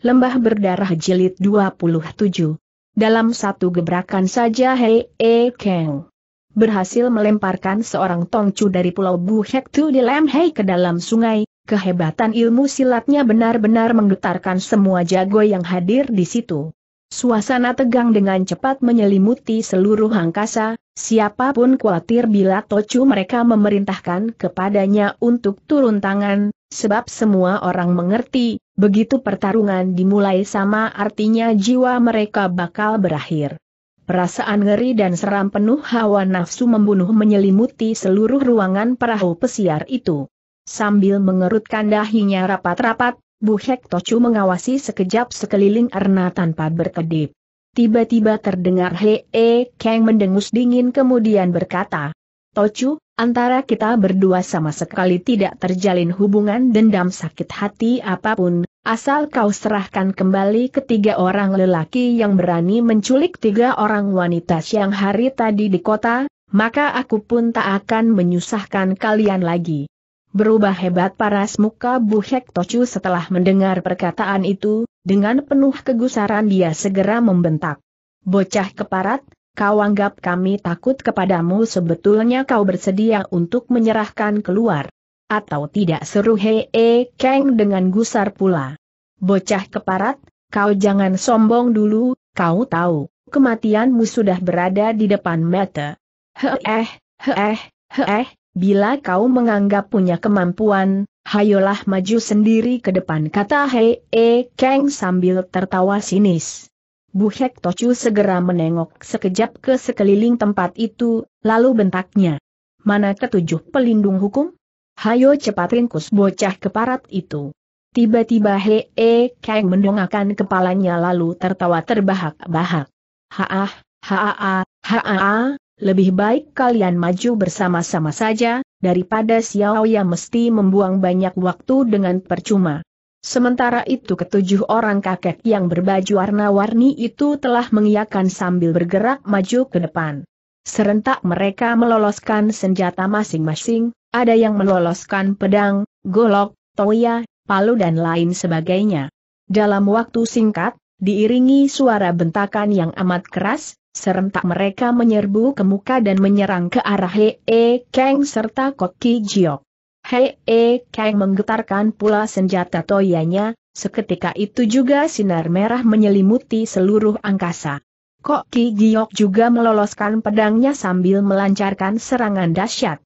Lembah Berdarah Jilid 27. Dalam satu gebrakan saja Hei E Kang berhasil melemparkan seorang tongcu dari pulau Buhek Tu di Hei ke dalam sungai, kehebatan ilmu silatnya benar-benar menggetarkan semua jago yang hadir di situ. Suasana tegang dengan cepat menyelimuti seluruh angkasa, siapapun khawatir bila Tocu mereka memerintahkan kepadanya untuk turun tangan, sebab semua orang mengerti, Begitu pertarungan dimulai sama artinya jiwa mereka bakal berakhir. Perasaan ngeri dan seram penuh hawa nafsu membunuh menyelimuti seluruh ruangan perahu pesiar itu. Sambil mengerutkan dahinya rapat-rapat, Bu Hek Tochu mengawasi sekejap sekeliling Erna tanpa berkedip. Tiba-tiba terdengar Hee Kang mendengus dingin kemudian berkata, Tochu, antara kita berdua sama sekali tidak terjalin hubungan dendam sakit hati apapun, Asal kau serahkan kembali ketiga orang lelaki yang berani menculik tiga orang wanita siang hari tadi di kota, maka aku pun tak akan menyusahkan kalian lagi. Berubah hebat paras muka Bu Hek Tocu setelah mendengar perkataan itu, dengan penuh kegusaran dia segera membentak. Bocah keparat, kau anggap kami takut kepadamu sebetulnya kau bersedia untuk menyerahkan keluar. Atau tidak seru Hee keng dengan gusar pula. Bocah keparat, kau jangan sombong dulu, kau tahu, kematianmu sudah berada di depan mata. Heeh, heeh, heeh, bila kau menganggap punya kemampuan, hayolah maju sendiri ke depan kata Hee keng sambil tertawa sinis. Bu Hek Tochu segera menengok sekejap ke sekeliling tempat itu, lalu bentaknya. Mana ketujuh pelindung hukum? Hayo cepat ringkus bocah keparat itu. Tiba-tiba Hee -e Kang mendongakkan kepalanya lalu tertawa terbahak-bahak. Haah, haa, haa, lebih baik kalian maju bersama-sama saja, daripada Xiao yang mesti membuang banyak waktu dengan percuma. Sementara itu ketujuh orang kakek yang berbaju warna-warni itu telah mengiakan sambil bergerak maju ke depan. Serentak mereka meloloskan senjata masing-masing, ada yang meloloskan pedang, golok, toya, palu dan lain sebagainya. Dalam waktu singkat, diiringi suara bentakan yang amat keras, serentak mereka menyerbu ke muka dan menyerang ke arah Hee Kang serta Koki Jiok. Hee Kang menggetarkan pula senjata toyanya, seketika itu juga sinar merah menyelimuti seluruh angkasa. Koki Giok juga meloloskan pedangnya sambil melancarkan serangan dahsyat.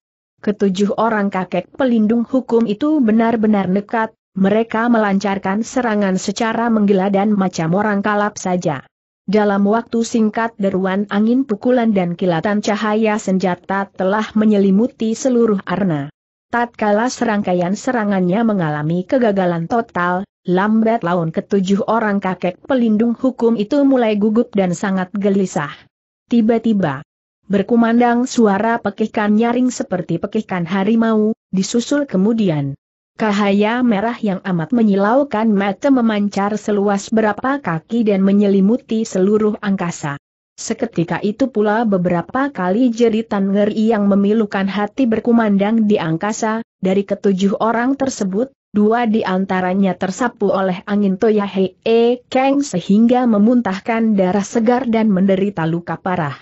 Ketujuh orang kakek pelindung hukum itu benar-benar nekat, mereka melancarkan serangan secara menggila dan macam orang kalap saja. Dalam waktu singkat deruan angin pukulan dan kilatan cahaya senjata telah menyelimuti seluruh Arna. Tatkala serangkaian serangannya mengalami kegagalan total, lambat laun ketujuh orang kakek pelindung hukum itu mulai gugup dan sangat gelisah. Tiba-tiba, Berkumandang suara pekikan nyaring seperti pekikan harimau, disusul kemudian. Cahaya merah yang amat menyilaukan mata memancar seluas berapa kaki dan menyelimuti seluruh angkasa. Seketika itu pula beberapa kali jeritan ngeri yang memilukan hati berkumandang di angkasa, dari ketujuh orang tersebut, dua di antaranya tersapu oleh angin Toyahe e Keng sehingga memuntahkan darah segar dan menderita luka parah.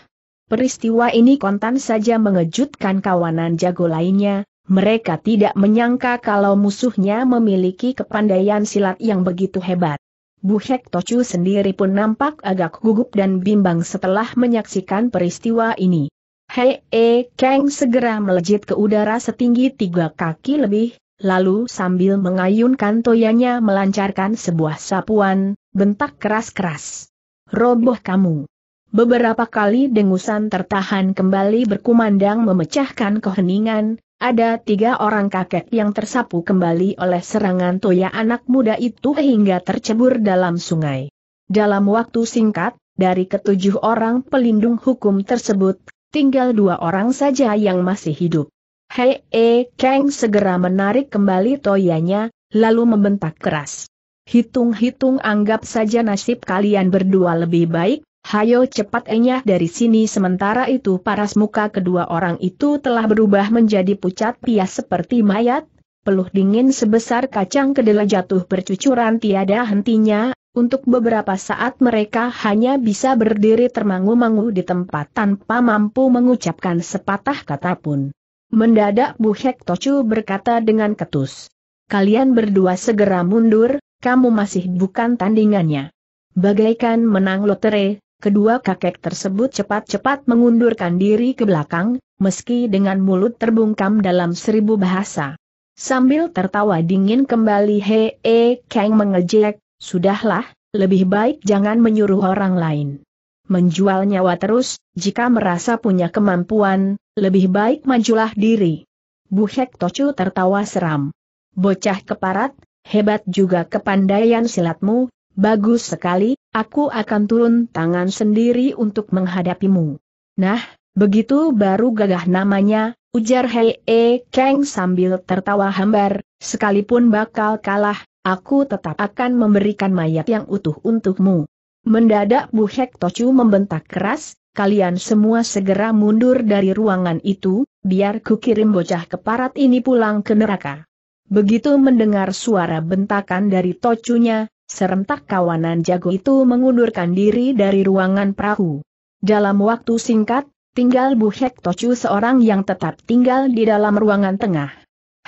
Peristiwa ini kontan saja mengejutkan kawanan jago lainnya, mereka tidak menyangka kalau musuhnya memiliki kepandaian silat yang begitu hebat. Bu Hek Tochu sendiri pun nampak agak gugup dan bimbang setelah menyaksikan peristiwa ini. Hei E Kang segera melejit ke udara setinggi tiga kaki lebih, lalu sambil mengayunkan toyanya melancarkan sebuah sapuan, bentak keras-keras. Roboh kamu! Beberapa kali dengusan tertahan kembali berkumandang memecahkan keheningan, ada tiga orang kakek yang tersapu kembali oleh serangan toya anak muda itu hingga tercebur dalam sungai. Dalam waktu singkat, dari ketujuh orang pelindung hukum tersebut, tinggal dua orang saja yang masih hidup. Hei E Kang segera menarik kembali toyanya, lalu membentak keras. Hitung-hitung anggap saja nasib kalian berdua lebih baik, Hayo cepat enyah dari sini sementara itu paras muka kedua orang itu telah berubah menjadi pucat pias seperti mayat, peluh dingin sebesar kacang kedelai jatuh bercucuran tiada hentinya, untuk beberapa saat mereka hanya bisa berdiri termangu-mangu di tempat tanpa mampu mengucapkan sepatah kata pun. Mendadak Bu Hek Tocu berkata dengan ketus. Kalian berdua segera mundur, kamu masih bukan tandingannya. Bagaikan menang lotere, Kedua kakek tersebut cepat-cepat mengundurkan diri ke belakang, meski dengan mulut terbungkam dalam seribu bahasa. Sambil tertawa dingin kembali Hee Kang mengejek, sudahlah, lebih baik jangan menyuruh orang lain. Menjual nyawa terus, jika merasa punya kemampuan, lebih baik majulah diri. Bu Hek Tocu tertawa seram. Bocah keparat, hebat juga kepandaian silatmu, bagus sekali, Aku akan turun tangan sendiri untuk menghadapimu. Nah, begitu baru gagah namanya, ujar Hei E Kang sambil tertawa hambar, sekalipun bakal kalah, aku tetap akan memberikan mayat yang utuh untukmu. Mendadak Bu Hek Tocu membentak keras, kalian semua segera mundur dari ruangan itu, biar kukirim bocah keparat ini pulang ke neraka. Begitu mendengar suara bentakan dari tocunya, Serentak kawanan jago itu mengundurkan diri dari ruangan perahu. Dalam waktu singkat, tinggal Bu Hek Tocu seorang yang tetap tinggal di dalam ruangan tengah.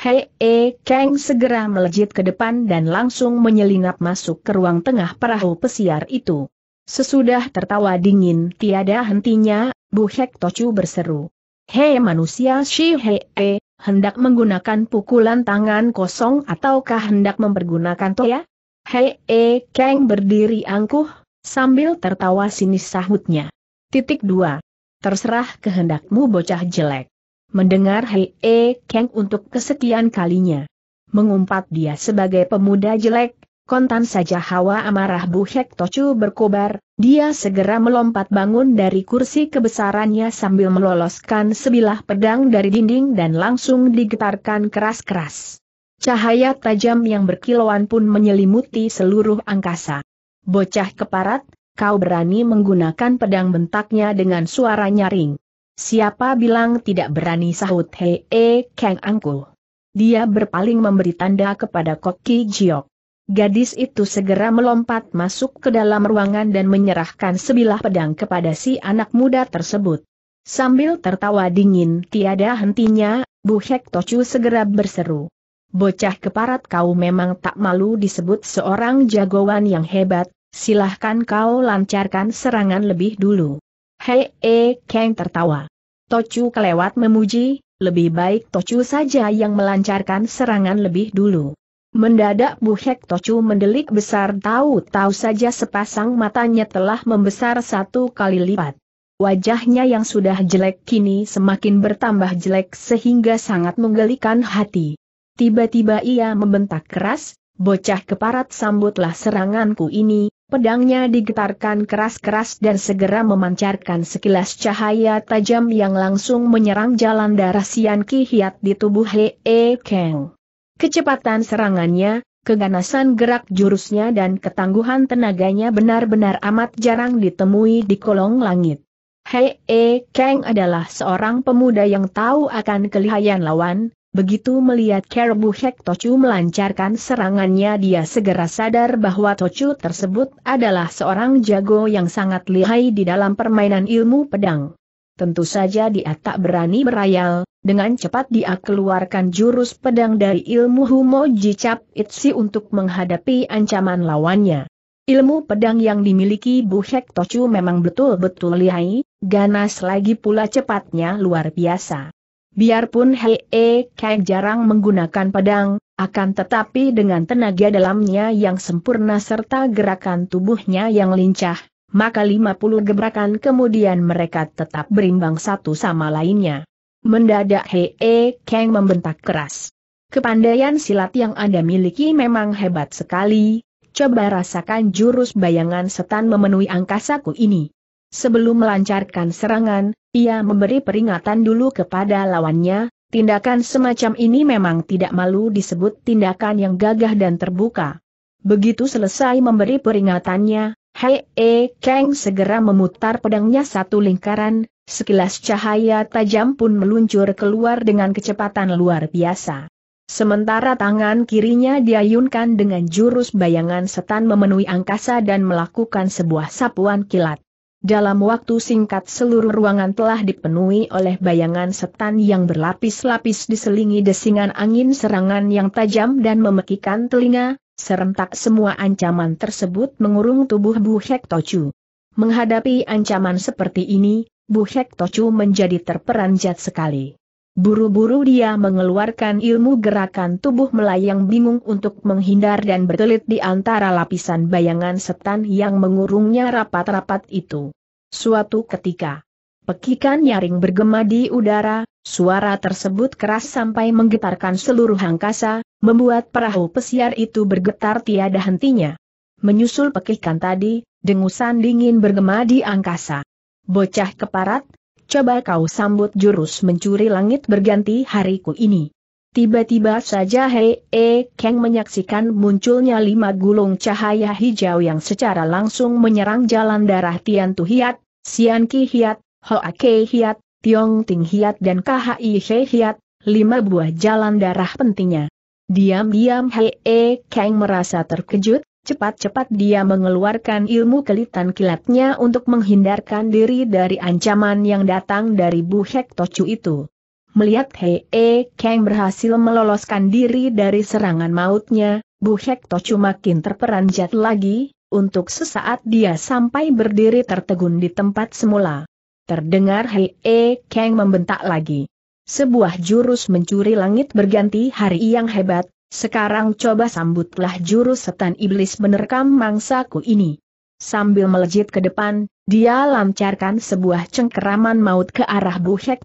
Hei E Kang segera melejit ke depan dan langsung menyelinap masuk ke ruang tengah perahu pesiar itu. Sesudah tertawa dingin tiada hentinya, Bu Hek Tocu berseru. Hei manusia si Hei E, hendak menggunakan pukulan tangan kosong ataukah hendak mempergunakan toya? Hei E Kang berdiri angkuh, sambil tertawa sinis sahutnya. Titik dua, Terserah kehendakmu bocah jelek. Mendengar Hei E Kang untuk kesekian kalinya. Mengumpat dia sebagai pemuda jelek, kontan saja hawa amarah Bu Hek Tocu berkobar, dia segera melompat bangun dari kursi kebesarannya sambil meloloskan sebilah pedang dari dinding dan langsung digetarkan keras-keras. Cahaya tajam yang berkilauan pun menyelimuti seluruh angkasa. Bocah keparat, kau berani menggunakan pedang bentaknya dengan suara nyaring. Siapa bilang tidak berani sahut Hei E Kang Angkul. Dia berpaling memberi tanda kepada Koki Jiok. Gadis itu segera melompat masuk ke dalam ruangan dan menyerahkan sebilah pedang kepada si anak muda tersebut. Sambil tertawa dingin tiada hentinya, Bu Hek Tochu segera berseru bocah keparat kau memang tak malu disebut seorang jagoan yang hebat, silahkan kau lancarkan serangan lebih dulu. Hei, e, Kang tertawa. Tocu kelewat memuji, lebih baik Tocu saja yang melancarkan serangan lebih dulu. Mendadak buhek Hek mendelik besar tahu-tahu saja sepasang matanya telah membesar satu kali lipat. Wajahnya yang sudah jelek kini semakin bertambah jelek sehingga sangat menggelikan hati. Tiba-tiba ia membentak keras, bocah keparat sambutlah seranganku ini, pedangnya digetarkan keras-keras dan segera memancarkan sekilas cahaya tajam yang langsung menyerang jalan darah Sian Ki Hiat di tubuh He E Kang. Kecepatan serangannya, keganasan gerak jurusnya dan ketangguhan tenaganya benar-benar amat jarang ditemui di kolong langit. Hei E Kang adalah seorang pemuda yang tahu akan kelihayan lawan, Begitu melihat Kerbuhek tochu melancarkan serangannya dia segera sadar bahwa tochu tersebut adalah seorang jago yang sangat lihai di dalam permainan ilmu pedang. Tentu saja dia tak berani berayal, dengan cepat dia keluarkan jurus pedang dari ilmu Humo Jicap Itsi untuk menghadapi ancaman lawannya. Ilmu pedang yang dimiliki Bu tochu memang betul-betul lihai, ganas lagi pula cepatnya luar biasa. Biarpun Hei e Kang jarang menggunakan pedang, akan tetapi dengan tenaga dalamnya yang sempurna serta gerakan tubuhnya yang lincah, maka 50 gebrakan kemudian mereka tetap berimbang satu sama lainnya. Mendadak Hei e Kang membentak keras. Kepandaian silat yang Anda miliki memang hebat sekali, coba rasakan jurus bayangan setan memenuhi angkasaku ini. Sebelum melancarkan serangan, ia memberi peringatan dulu kepada lawannya, tindakan semacam ini memang tidak malu disebut tindakan yang gagah dan terbuka. Begitu selesai memberi peringatannya, Hei E Kang segera memutar pedangnya satu lingkaran, sekilas cahaya tajam pun meluncur keluar dengan kecepatan luar biasa. Sementara tangan kirinya diayunkan dengan jurus bayangan setan memenuhi angkasa dan melakukan sebuah sapuan kilat. Dalam waktu singkat seluruh ruangan telah dipenuhi oleh bayangan setan yang berlapis-lapis diselingi desingan angin serangan yang tajam dan memekikan telinga, serentak semua ancaman tersebut mengurung tubuh Bu Hek Tochu. Menghadapi ancaman seperti ini, Bu Hek Tochu menjadi terperanjat sekali. Buru-buru dia mengeluarkan ilmu gerakan tubuh melayang bingung untuk menghindar dan bertelit di antara lapisan bayangan setan yang mengurungnya rapat-rapat itu. Suatu ketika, pekikan nyaring bergema di udara, suara tersebut keras sampai menggetarkan seluruh angkasa, membuat perahu pesiar itu bergetar tiada hentinya. Menyusul pekikan tadi, dengusan dingin bergema di angkasa. Bocah keparat, coba kau sambut jurus mencuri langit berganti hariku ini. Tiba-tiba saja Hei E Kang menyaksikan munculnya lima gulung cahaya hijau yang secara langsung menyerang jalan darah Tian Tu Hiat, Sian Ki Hiat, A Kei Hiat, Tiong Ting Hiat dan KHI He Hiat, lima buah jalan darah pentingnya. Diam-diam Hei E Kang merasa terkejut, Cepat-cepat dia mengeluarkan ilmu kelitan kilatnya untuk menghindarkan diri dari ancaman yang datang dari Bu Hek Tocu itu. Melihat Hei E Kang berhasil meloloskan diri dari serangan mautnya, Bu Hek Tocu makin terperanjat lagi, untuk sesaat dia sampai berdiri tertegun di tempat semula. Terdengar Hei E Kang membentak lagi. Sebuah jurus mencuri langit berganti hari yang hebat, sekarang coba sambutlah jurus setan iblis menerkam mangsaku ini. Sambil melejit ke depan, dia lancarkan sebuah cengkeraman maut ke arah Bu Hek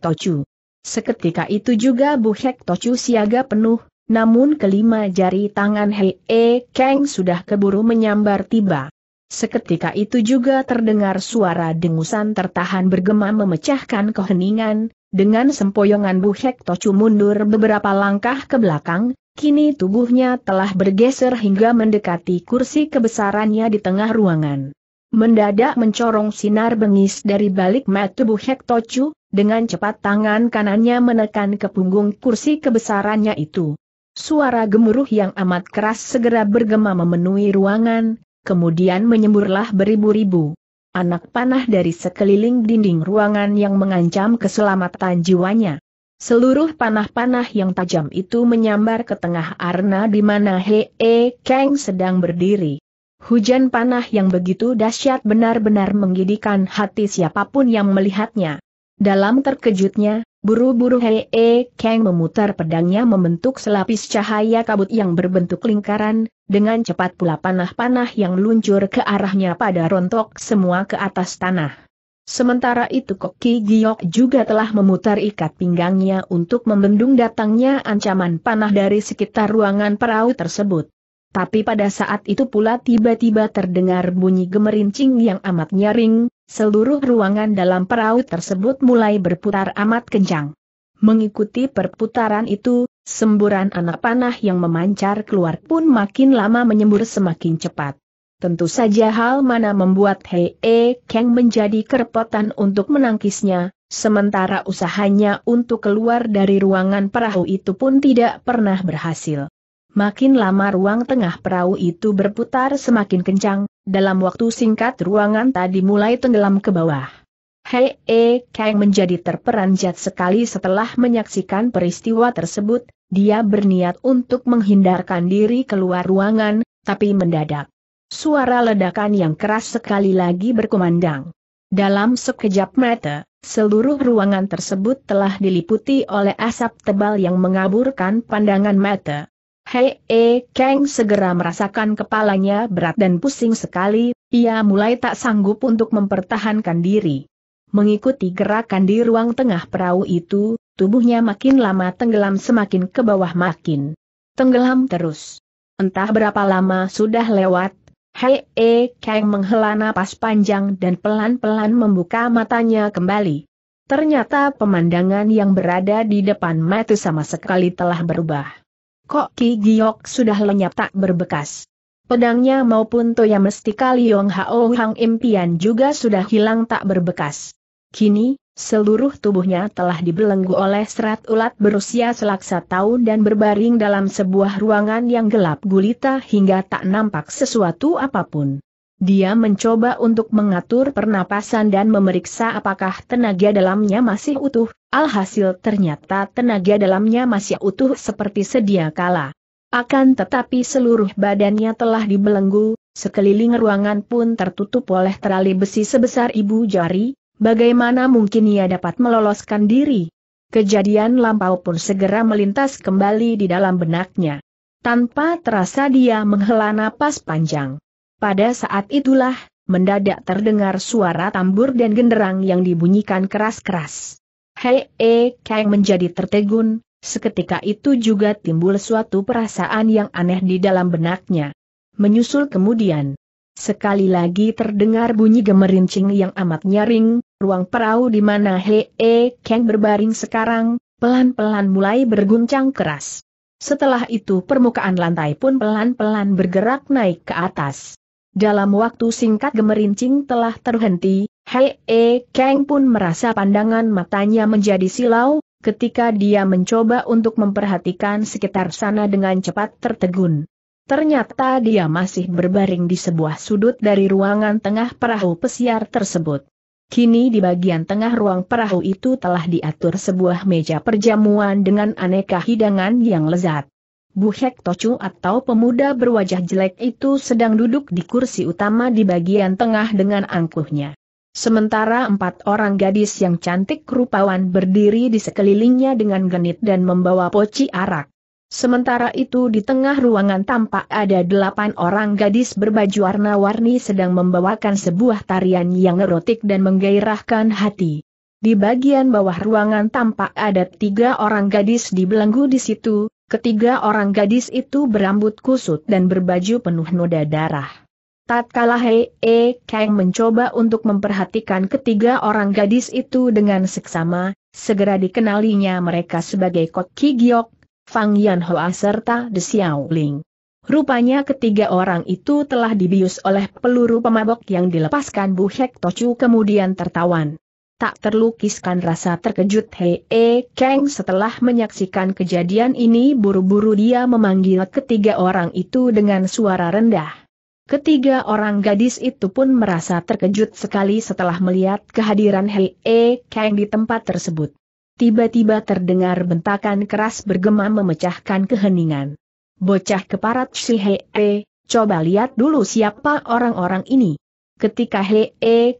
Seketika itu juga Bu Hek siaga penuh, namun kelima jari tangan Hei E Kang sudah keburu menyambar tiba. Seketika itu juga terdengar suara dengusan tertahan bergema memecahkan keheningan, dengan sempoyongan Bu Hektocu mundur beberapa langkah ke belakang, kini tubuhnya telah bergeser hingga mendekati kursi kebesarannya di tengah ruangan. Mendadak mencorong sinar bengis dari balik mata tubuh Hektocu, dengan cepat tangan kanannya menekan ke punggung kursi kebesarannya itu. Suara gemuruh yang amat keras segera bergema memenuhi ruangan, kemudian menyemburlah beribu-ribu. Anak panah dari sekeliling dinding ruangan yang mengancam keselamatan jiwanya. Seluruh panah-panah yang tajam itu menyambar ke tengah arna di mana Hee E Kang sedang berdiri. Hujan panah yang begitu dahsyat benar-benar menggidikan hati siapapun yang melihatnya. Dalam terkejutnya, Buru-buru Hee Kang memutar pedangnya membentuk selapis cahaya kabut yang berbentuk lingkaran, dengan cepat pula panah-panah yang luncur ke arahnya pada rontok semua ke atas tanah. Sementara itu Koki Giok juga telah memutar ikat pinggangnya untuk membendung datangnya ancaman panah dari sekitar ruangan perahu tersebut. Tapi pada saat itu pula tiba-tiba terdengar bunyi gemerincing yang amat nyaring, Seluruh ruangan dalam perahu tersebut mulai berputar amat kencang. Mengikuti perputaran itu, semburan anak panah yang memancar keluar pun makin lama menyembur semakin cepat. Tentu saja hal mana membuat Hei E Kang menjadi kerepotan untuk menangkisnya, sementara usahanya untuk keluar dari ruangan perahu itu pun tidak pernah berhasil. Makin lama ruang tengah perahu itu berputar semakin kencang, dalam waktu singkat ruangan tadi mulai tenggelam ke bawah. Hei E Kang menjadi terperanjat sekali setelah menyaksikan peristiwa tersebut, dia berniat untuk menghindarkan diri keluar ruangan, tapi mendadak. Suara ledakan yang keras sekali lagi berkumandang. Dalam sekejap mata, seluruh ruangan tersebut telah diliputi oleh asap tebal yang mengaburkan pandangan mata, Hei eh, Kang segera merasakan kepalanya berat dan pusing sekali, ia mulai tak sanggup untuk mempertahankan diri. Mengikuti gerakan di ruang tengah perahu itu, tubuhnya makin lama tenggelam semakin ke bawah makin tenggelam terus. Entah berapa lama sudah lewat, Hei eh, Kang menghela napas panjang dan pelan-pelan membuka matanya kembali. Ternyata pemandangan yang berada di depan mata sama sekali telah berubah. Kok Ki Giok sudah lenyap tak berbekas. Pedangnya maupun Toya Mestika Liong Hao Hang Impian juga sudah hilang tak berbekas. Kini, seluruh tubuhnya telah dibelenggu oleh serat ulat berusia selaksa tahun dan berbaring dalam sebuah ruangan yang gelap gulita hingga tak nampak sesuatu apapun. Dia mencoba untuk mengatur pernapasan dan memeriksa apakah tenaga dalamnya masih utuh, alhasil ternyata tenaga dalamnya masih utuh seperti sedia kala. Akan tetapi seluruh badannya telah dibelenggu, sekeliling ruangan pun tertutup oleh terali besi sebesar ibu jari, bagaimana mungkin ia dapat meloloskan diri? Kejadian lampau pun segera melintas kembali di dalam benaknya. Tanpa terasa dia menghela napas panjang. Pada saat itulah, mendadak terdengar suara tambur dan genderang yang dibunyikan keras-keras. Hei, e, Kang menjadi tertegun, seketika itu juga timbul suatu perasaan yang aneh di dalam benaknya. Menyusul kemudian, sekali lagi terdengar bunyi gemerincing yang amat nyaring, ruang perahu di mana Hei, e, Kang berbaring sekarang, pelan-pelan mulai berguncang keras. Setelah itu permukaan lantai pun pelan-pelan bergerak naik ke atas. Dalam waktu singkat gemerincing telah terhenti, Hei E Kang pun merasa pandangan matanya menjadi silau, ketika dia mencoba untuk memperhatikan sekitar sana dengan cepat tertegun. Ternyata dia masih berbaring di sebuah sudut dari ruangan tengah perahu pesiar tersebut. Kini di bagian tengah ruang perahu itu telah diatur sebuah meja perjamuan dengan aneka hidangan yang lezat. Bu Hek Tocu atau pemuda berwajah jelek itu sedang duduk di kursi utama di bagian tengah dengan angkuhnya. Sementara empat orang gadis yang cantik rupawan berdiri di sekelilingnya dengan genit dan membawa poci arak. Sementara itu di tengah ruangan tampak ada delapan orang gadis berbaju warna-warni sedang membawakan sebuah tarian yang erotik dan menggairahkan hati. Di bagian bawah ruangan tampak ada tiga orang gadis dibelenggu di situ, Ketiga orang gadis itu berambut kusut dan berbaju penuh noda darah. Tatkala Hei E Kang mencoba untuk memperhatikan ketiga orang gadis itu dengan seksama, segera dikenalinya mereka sebagai Kot Ki Giok, Fang Yan Hoa serta De Xiao Ling. Rupanya ketiga orang itu telah dibius oleh peluru pemabok yang dilepaskan Bu Hek Tochu kemudian tertawan tak terlukiskan rasa terkejut Hei e Kang setelah menyaksikan kejadian ini buru-buru dia memanggil ketiga orang itu dengan suara rendah. Ketiga orang gadis itu pun merasa terkejut sekali setelah melihat kehadiran Hei e Kang di tempat tersebut. Tiba-tiba terdengar bentakan keras bergema memecahkan keheningan. Bocah keparat si Hei e, coba lihat dulu siapa orang-orang ini. Ketika Hee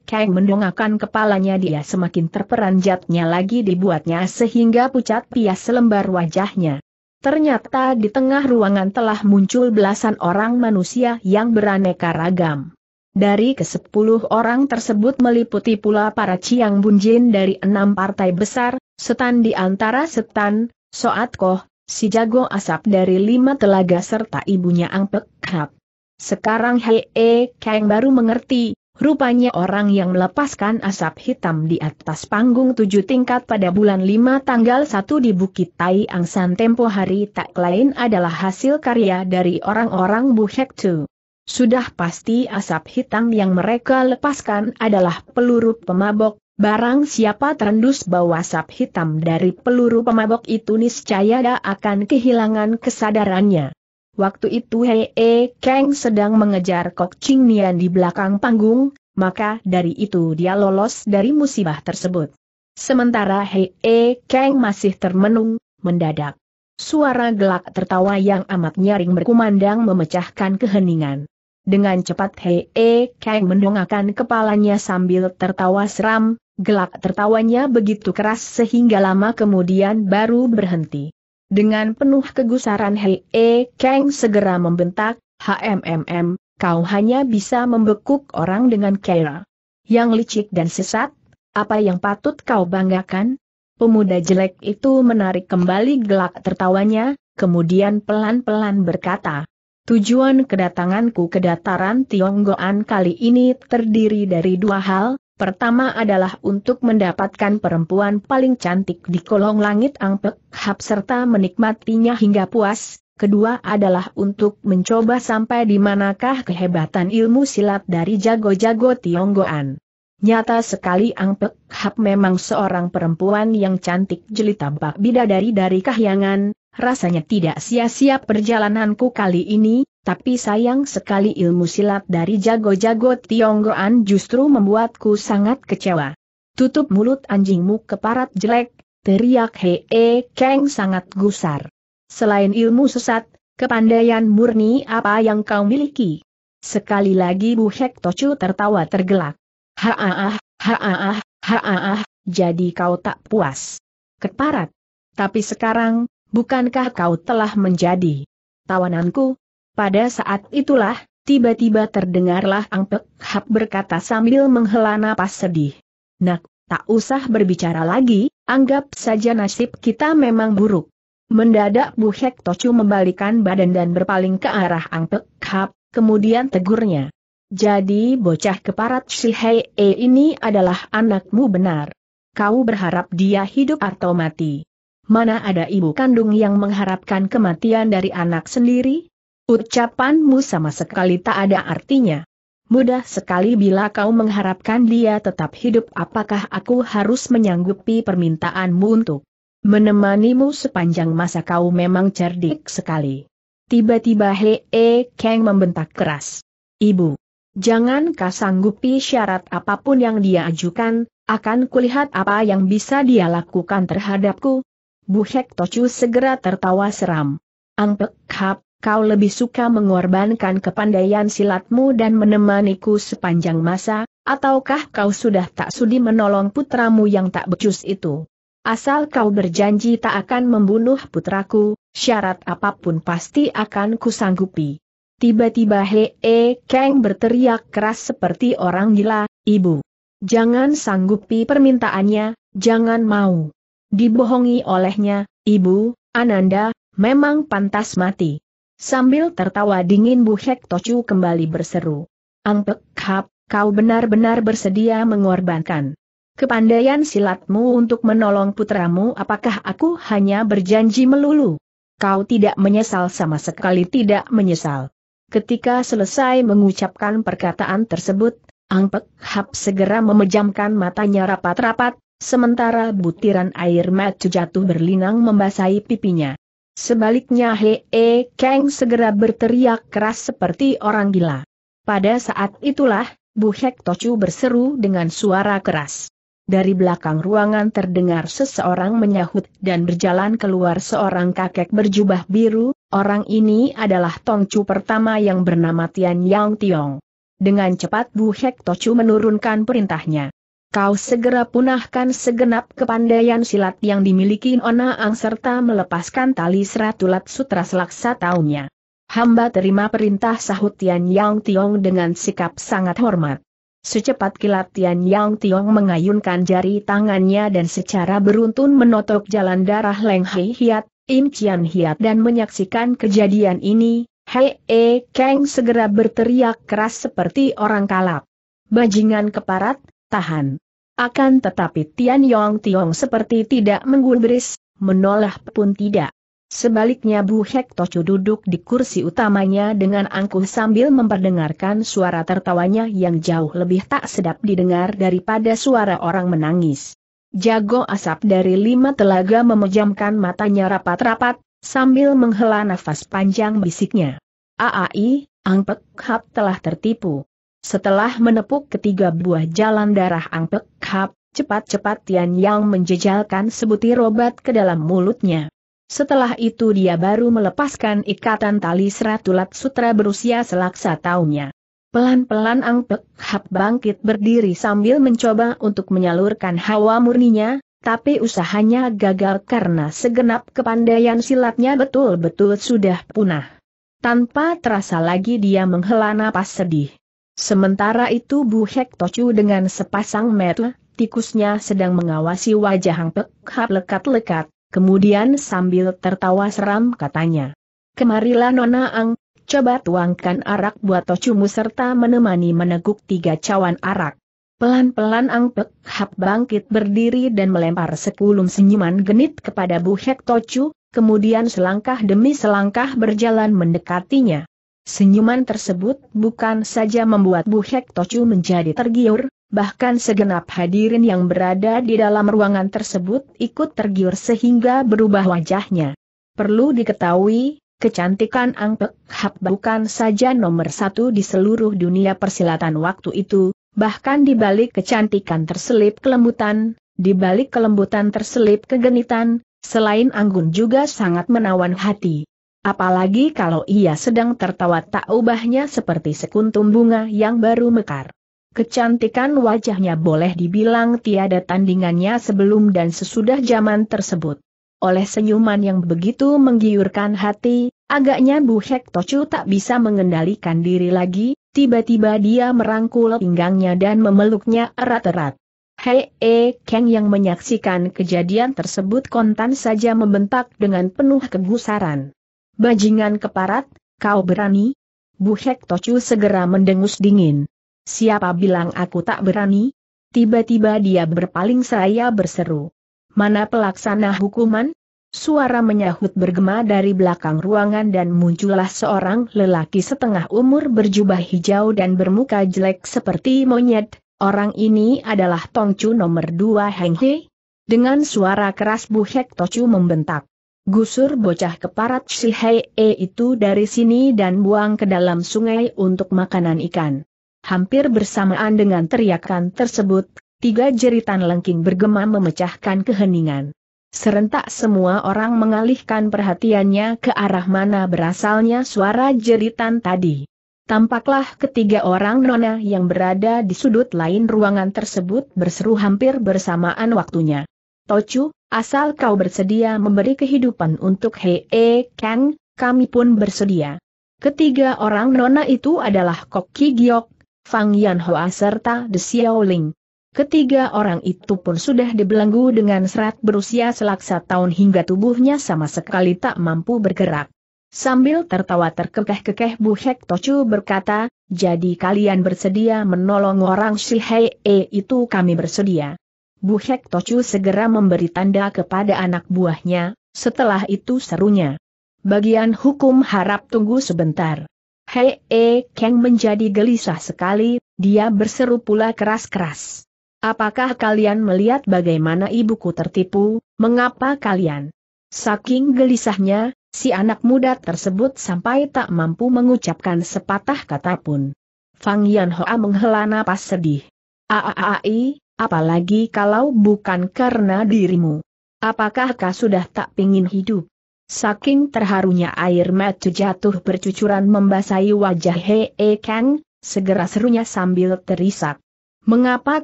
Kang mendongakkan kepalanya dia semakin terperanjatnya lagi dibuatnya sehingga pucat pias selembar wajahnya. Ternyata di tengah ruangan telah muncul belasan orang manusia yang beraneka ragam. Dari kesepuluh orang tersebut meliputi pula para Ciang Bunjin dari enam partai besar, setan di antara setan, Soat Koh, si jago asap dari lima telaga serta ibunya Ang Pek Hap. Sekarang Hei e, Kang baru mengerti, rupanya orang yang melepaskan asap hitam di atas panggung tujuh tingkat pada bulan lima tanggal satu di Bukit Tai Angsan tempo hari tak lain adalah hasil karya dari orang-orang Bu Hek Tu. Sudah pasti asap hitam yang mereka lepaskan adalah peluru pemabok, Barang siapa terendus bau asap hitam dari peluru pemabok itu niscaya akan kehilangan kesadarannya. Waktu itu Hei e Kang sedang mengejar Kok Ching Nian di belakang panggung, maka dari itu dia lolos dari musibah tersebut. Sementara Hei e Kang masih termenung, mendadak. Suara gelak tertawa yang amat nyaring berkumandang memecahkan keheningan. Dengan cepat Hei e Kang mendongakkan kepalanya sambil tertawa seram, gelak tertawanya begitu keras sehingga lama kemudian baru berhenti. Dengan penuh kegusaran Hei E Kang segera membentak, HMMM, kau hanya bisa membekuk orang dengan kera. Yang licik dan sesat, apa yang patut kau banggakan? Pemuda jelek itu menarik kembali gelak tertawanya, kemudian pelan-pelan berkata, Tujuan kedatanganku ke dataran Tionggoan kali ini terdiri dari dua hal, Pertama adalah untuk mendapatkan perempuan paling cantik di kolong langit Angpek Hap serta menikmatinya hingga puas. Kedua adalah untuk mencoba sampai di manakah kehebatan ilmu silat dari jago-jago Tionggoan. Nyata sekali Angpek Hap memang seorang perempuan yang cantik jelita bak bidadari dari kahyangan, rasanya tidak sia-sia perjalananku kali ini, tapi sayang sekali ilmu silat dari jago-jago Tionggoan justru membuatku sangat kecewa. Tutup mulut anjingmu keparat jelek, teriak Hee keng sangat gusar. Selain ilmu sesat, kepandaian murni apa yang kau miliki? Sekali lagi Bu Hek Tocu tertawa tergelak. Haaah, haaah, ah jadi kau tak puas. Keparat. Tapi sekarang, bukankah kau telah menjadi tawananku? Pada saat itulah, tiba-tiba terdengarlah Ang Pek Hap berkata sambil menghela napas sedih. Nak, tak usah berbicara lagi, anggap saja nasib kita memang buruk. Mendadak Bu Hek Tocu membalikan badan dan berpaling ke arah Ang Pek Hap, kemudian tegurnya. Jadi bocah keparat si Hei e ini adalah anakmu benar. Kau berharap dia hidup atau mati? mana ada ibu kandung yang mengharapkan kematian dari anak sendiri? Ucapanmu sama sekali tak ada artinya. Mudah sekali bila kau mengharapkan dia tetap hidup apakah aku harus menyanggupi permintaanmu untuk menemanimu sepanjang masa kau memang cerdik sekali. Tiba-tiba Hee E Kang membentak keras. Ibu, jangan kau sanggupi syarat apapun yang dia ajukan, akan kulihat apa yang bisa dia lakukan terhadapku, Bu Hek Tocu segera tertawa seram. Angpek Hap, kau lebih suka mengorbankan kepandaian silatmu dan menemaniku sepanjang masa, ataukah kau sudah tak sudi menolong putramu yang tak becus itu? Asal kau berjanji tak akan membunuh putraku, syarat apapun pasti akan kusanggupi. Tiba-tiba Hee E Kang berteriak keras seperti orang gila, Ibu. Jangan sanggupi permintaannya, jangan mau. Dibohongi olehnya, ibu, Ananda, memang pantas mati. Sambil tertawa dingin Bu Hek Tocu kembali berseru. Angpek Hap, kau benar-benar bersedia mengorbankan. Kepandaian silatmu untuk menolong putramu apakah aku hanya berjanji melulu? Kau tidak menyesal sama sekali tidak menyesal. Ketika selesai mengucapkan perkataan tersebut, Angpek Hap segera memejamkan matanya rapat-rapat, Sementara butiran air mata jatuh berlinang membasahi pipinya. Sebaliknya Hee E Kang segera berteriak keras seperti orang gila. Pada saat itulah, Bu Hek Tochu berseru dengan suara keras. Dari belakang ruangan terdengar seseorang menyahut dan berjalan keluar seorang kakek berjubah biru, orang ini adalah Tongcu pertama yang bernama Tian Yang Tiong. Dengan cepat Bu Hek Tochu menurunkan perintahnya kau segera punahkan segenap kepandaian silat yang dimiliki Ang serta melepaskan tali seratulat sutra selaksa taunya. Hamba terima perintah sahut Tian Yang Tiong dengan sikap sangat hormat. Secepat kilat Tian Yang Tiong mengayunkan jari tangannya dan secara beruntun menotok jalan darah Leng Hei Hiat, Im Cian Hiat dan menyaksikan kejadian ini, Hei E Kang segera berteriak keras seperti orang kalap. Bajingan keparat, tahan. Akan tetapi Tian Yong Tiong seperti tidak menggubris, menolak pun tidak. Sebaliknya Bu Hek Tocu duduk di kursi utamanya dengan angkuh sambil memperdengarkan suara tertawanya yang jauh lebih tak sedap didengar daripada suara orang menangis. Jago asap dari lima telaga memejamkan matanya rapat-rapat, sambil menghela nafas panjang bisiknya. Aai, Angpek Hap telah tertipu. Setelah menepuk ketiga buah jalan darah angpek hap, cepat-cepat Tian Yang menjejalkan sebutir obat ke dalam mulutnya. Setelah itu dia baru melepaskan ikatan tali seratulat sutra berusia selaksa tahunnya. Pelan-pelan Angpek Pek Hap bangkit berdiri sambil mencoba untuk menyalurkan hawa murninya, tapi usahanya gagal karena segenap kepandaian silatnya betul-betul sudah punah. Tanpa terasa lagi dia menghela napas sedih. Sementara itu Bu Hek Tocu dengan sepasang mata, tikusnya sedang mengawasi wajah Hang Pek Hap lekat-lekat, kemudian sambil tertawa seram katanya. Kemarilah Nona Ang, coba tuangkan arak buat Tocumu serta menemani meneguk tiga cawan arak. Pelan-pelan Ang Pek Hap bangkit berdiri dan melempar sepuluh senyuman genit kepada Bu Hek Tocu, kemudian selangkah demi selangkah berjalan mendekatinya. Senyuman tersebut bukan saja membuat Bu Hek Tocu menjadi tergiur, bahkan segenap hadirin yang berada di dalam ruangan tersebut ikut tergiur sehingga berubah wajahnya. Perlu diketahui, kecantikan Ang Pek Hap bukan saja nomor satu di seluruh dunia persilatan waktu itu, bahkan di balik kecantikan terselip kelembutan, di balik kelembutan terselip kegenitan, selain anggun juga sangat menawan hati. Apalagi kalau ia sedang tertawa tak ubahnya seperti sekuntum bunga yang baru mekar. Kecantikan wajahnya boleh dibilang tiada tandingannya sebelum dan sesudah zaman tersebut. Oleh senyuman yang begitu menggiurkan hati, agaknya Bu Hek Tocu tak bisa mengendalikan diri lagi, tiba-tiba dia merangkul pinggangnya dan memeluknya erat-erat. Hei E Kang yang menyaksikan kejadian tersebut kontan saja membentak dengan penuh kegusaran. Bajingan keparat, kau berani? Bu Hek Tocu segera mendengus dingin. Siapa bilang aku tak berani? Tiba-tiba dia berpaling seraya berseru. Mana pelaksana hukuman? Suara menyahut bergema dari belakang ruangan dan muncullah seorang lelaki setengah umur berjubah hijau dan bermuka jelek seperti monyet. Orang ini adalah Tongcu nomor dua Heng He. Dengan suara keras Bu Hek Tocu membentak. Gusur bocah keparat si Hei e itu dari sini dan buang ke dalam sungai untuk makanan ikan. Hampir bersamaan dengan teriakan tersebut, tiga jeritan lengking bergema memecahkan keheningan. Serentak semua orang mengalihkan perhatiannya ke arah mana berasalnya suara jeritan tadi. Tampaklah ketiga orang nona yang berada di sudut lain ruangan tersebut berseru hampir bersamaan waktunya. Tochu, asal kau bersedia memberi kehidupan untuk Hei -e Kang, kami pun bersedia. Ketiga orang nona itu adalah Koki Giok, Fang Yan Hoa serta De Xiaoling. Ketiga orang itu pun sudah dibelenggu dengan serat berusia selaksa tahun hingga tubuhnya sama sekali tak mampu bergerak. Sambil tertawa terkekeh-kekeh Bu Hek Tocu berkata, jadi kalian bersedia menolong orang si Hei -e itu kami bersedia. Bu Hek Tochu segera memberi tanda kepada anak buahnya, setelah itu serunya. Bagian hukum harap tunggu sebentar. Hei E Kang menjadi gelisah sekali, dia berseru pula keras-keras. Apakah kalian melihat bagaimana ibuku tertipu, mengapa kalian? Saking gelisahnya, si anak muda tersebut sampai tak mampu mengucapkan sepatah kata pun. Fang Yan Hoa menghela napas sedih. Aaai, apalagi kalau bukan karena dirimu. Apakah kau sudah tak pingin hidup? Saking terharunya air mata jatuh bercucuran membasahi wajah Hee Kang, segera serunya sambil terisak. Mengapa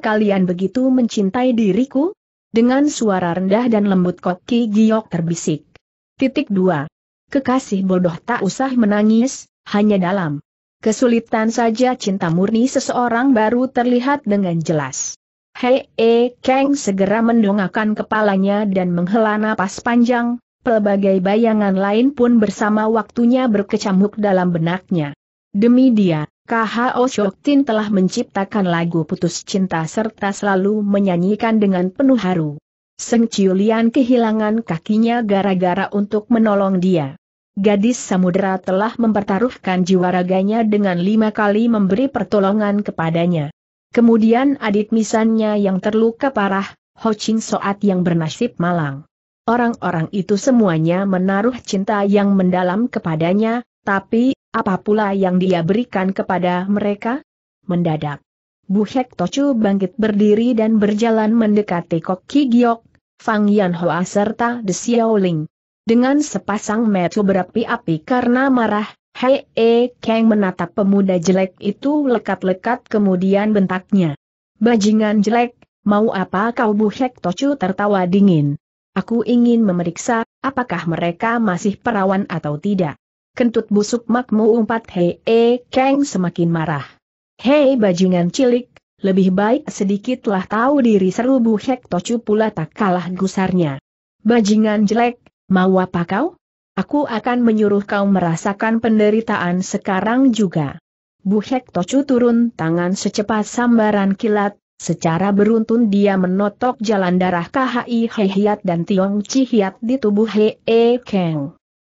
kalian begitu mencintai diriku? Dengan suara rendah dan lembut Koki Giok terbisik. Titik 2. Kekasih bodoh tak usah menangis, hanya dalam kesulitan saja cinta murni seseorang baru terlihat dengan jelas. Hei E Kang segera mendongakkan kepalanya dan menghela napas panjang, pelbagai bayangan lain pun bersama waktunya berkecamuk dalam benaknya. Demi dia, KHO Shoktin telah menciptakan lagu putus cinta serta selalu menyanyikan dengan penuh haru. Seng Ciulian kehilangan kakinya gara-gara untuk menolong dia. Gadis samudera telah mempertaruhkan jiwa raganya dengan lima kali memberi pertolongan kepadanya. Kemudian adik misannya yang terluka parah, Ho Ching Soat yang bernasib malang. Orang-orang itu semuanya menaruh cinta yang mendalam kepadanya, tapi, apa pula yang dia berikan kepada mereka? Mendadak. Bu Hek Tochu bangkit berdiri dan berjalan mendekati Kok Ki Giok, Fang Yan Hoa serta De Xiaoling. Dengan sepasang mata berapi-api karena marah, Hei E Kang menatap pemuda jelek itu lekat-lekat kemudian bentaknya. Bajingan jelek, mau apa kau buhek Tocu tertawa dingin. Aku ingin memeriksa, apakah mereka masih perawan atau tidak. Kentut busuk makmu umpat Hei E Kang semakin marah. Hei bajingan cilik, lebih baik sedikitlah tahu diri seru buhek Tocu pula tak kalah gusarnya. Bajingan jelek, mau apa kau? Aku akan menyuruh kau merasakan penderitaan sekarang juga. Bu Buhek Tocu turun tangan secepat sambaran kilat, secara beruntun dia menotok jalan darah KHI Hehiat dan Tiong Cihiat di tubuh Hee Keng. Kang.